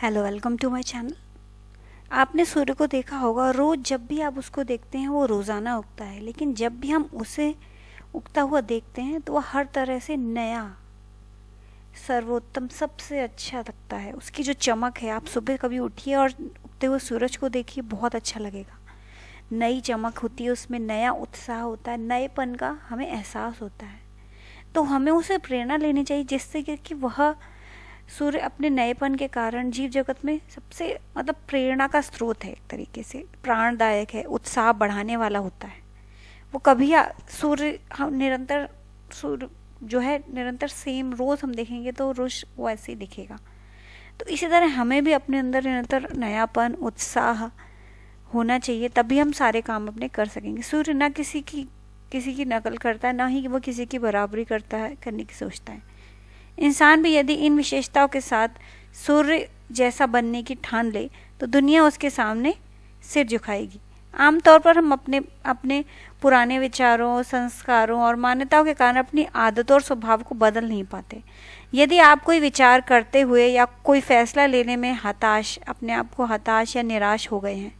hello welcome to my channel आपने सूर्य को देखा होगा रोज़ जब भी आप उसको देखते हैं वो रोज़ाना उगता है लेकिन जब भी हम उसे उगता हुआ देखते हैं तो वह हर तरह से नया सर्वोत्तम सबसे अच्छा लगता है उसकी जो चमक है आप सुबह कभी उठिए और उगते हुए सूरज को देखिए बहुत अच्छा लगेगा नई चमक होती है उसमें नया उत्साह होता है नएपन का हमें एहसास होता है तो हमें उसे प्रेरणा लेनी चाहिए जिससे कि वह सूर्य अपने नएपन के कारण जीव जगत में सबसे मतलब प्रेरणा का स्रोत है एक तरीके से प्राणदायक है उत्साह बढ़ाने वाला होता है वो कभी सूर्य हम निरंतर सूर्य जो है निरंतर सेम रोज हम देखेंगे तो रोज वो ऐसे ही दिखेगा तो इसी तरह हमें भी अपने अंदर निरंतर नयापन उत्साह होना चाहिए तभी हम सारे काम अपने कर सकेंगे सूर्य ना किसी की किसी की नकल करता है ना ही वो किसी की बराबरी करता है करने की सोचता है इंसान भी यदि इन विशेषताओं के साथ सूर्य जैसा बनने की ठान ले तो दुनिया उसके सामने सिर झुकाएगी आमतौर पर हम अपने अपने पुराने विचारों संस्कारों और मान्यताओं के कारण अपनी आदतों और स्वभाव को बदल नहीं पाते यदि आप कोई विचार करते हुए या कोई फैसला लेने में हताश अपने आप को हताश या निराश हो गए हैं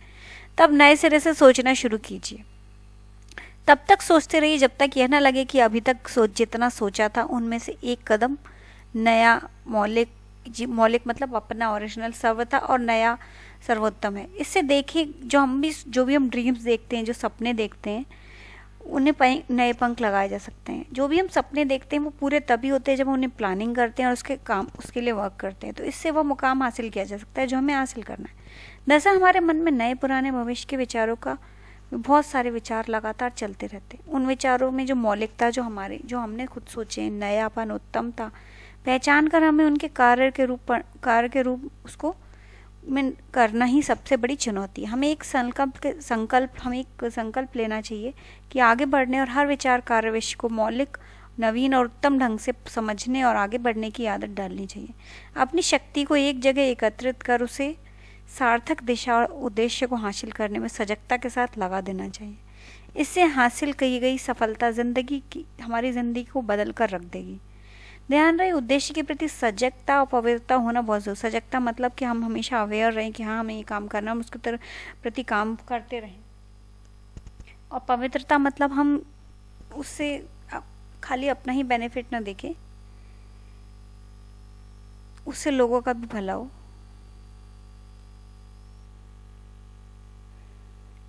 तब नए सिरे से सोचना शुरू कीजिए तब तक सोचते रहिए जब तक यह ना लगे कि अभी तक सोच जितना सोचा था उनमें से एक कदम नया मौलिक जी मौलिक मतलब अपना ओरिजिनल सर्व था और नया सर्वोत्तम है इससे देखें जो हम भी जो भी हम ड्रीम्स देखते हैं जो सपने देखते हैं उन्हें नए पंख लगाए जा सकते हैं जो भी हम सपने देखते हैं वो पूरे तभी होते हैं जब हम उन्हें प्लानिंग करते हैं और उसके काम उसके लिए वर्क करते हैं तो इससे वो मुकाम हासिल किया जा सकता है जो हमें हासिल करना है दरअसल हमारे मन में नए पुराने भविष्य के विचारों का बहुत सारे विचार लगातार चलते रहते हैं उन विचारों में जो मौलिकता जो हमारे जो हमने खुद सोचे नयापन उत्तम था पहचान कर हमें उनके कार्य के रूप कार्य के रूप उसको में करना ही सबसे बड़ी चुनौती है हमें एक संकल्प के संकल्प हमें एक संकल्प लेना चाहिए कि आगे बढ़ने और हर विचार विषय को मौलिक नवीन और उत्तम ढंग से समझने और आगे बढ़ने की आदत डालनी चाहिए अपनी शक्ति को एक जगह एकत्रित कर उसे सार्थक दिशा और उद्देश्य को हासिल करने में सजगता के साथ लगा देना चाहिए इससे हासिल की गई सफलता ज़िंदगी की हमारी ज़िंदगी को बदल कर रख देगी ध्यान रहे उद्देश्य के प्रति सजगता और पवित्रता होना बहुत जरूरी सजगता मतलब कि हम हमेशा अवेयर रहें कि हाँ हमें ये काम करना हम उसके तरह प्रति काम करते रहें और पवित्रता मतलब हम उससे खाली अपना ही बेनिफिट ना देखें उससे लोगों का भी भला हो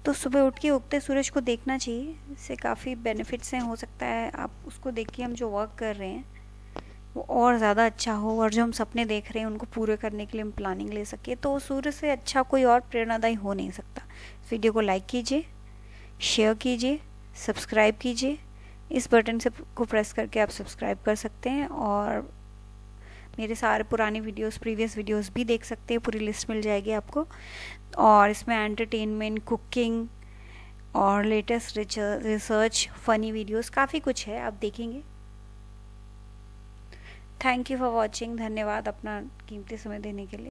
तो सुबह उठ के उगते सूरज को देखना चाहिए इससे काफ़ी बेनिफिट्स हैं हो सकता है आप उसको देख के हम जो वर्क कर रहे हैं वो और ज़्यादा अच्छा हो और जो हम सपने देख रहे हैं उनको पूरे करने के लिए हम प्लानिंग ले सकें तो सूर्य से अच्छा कोई और प्रेरणादायी हो नहीं सकता इस वीडियो को लाइक कीजिए शेयर कीजिए सब्सक्राइब कीजिए इस बटन से को प्रेस करके आप सब्सक्राइब कर सकते हैं और मेरे सारे पुराने वीडियोस प्रीवियस वीडियोस भी देख सकते हैं पूरी लिस्ट मिल जाएगी आपको और इसमें एंटरटेनमेंट कुकिंग और लेटेस्ट रिसर्च फ़नी वीडियोस काफ़ी कुछ है आप देखेंगे थैंक यू फॉर वॉचिंग धन्यवाद अपना कीमती समय देने के लिए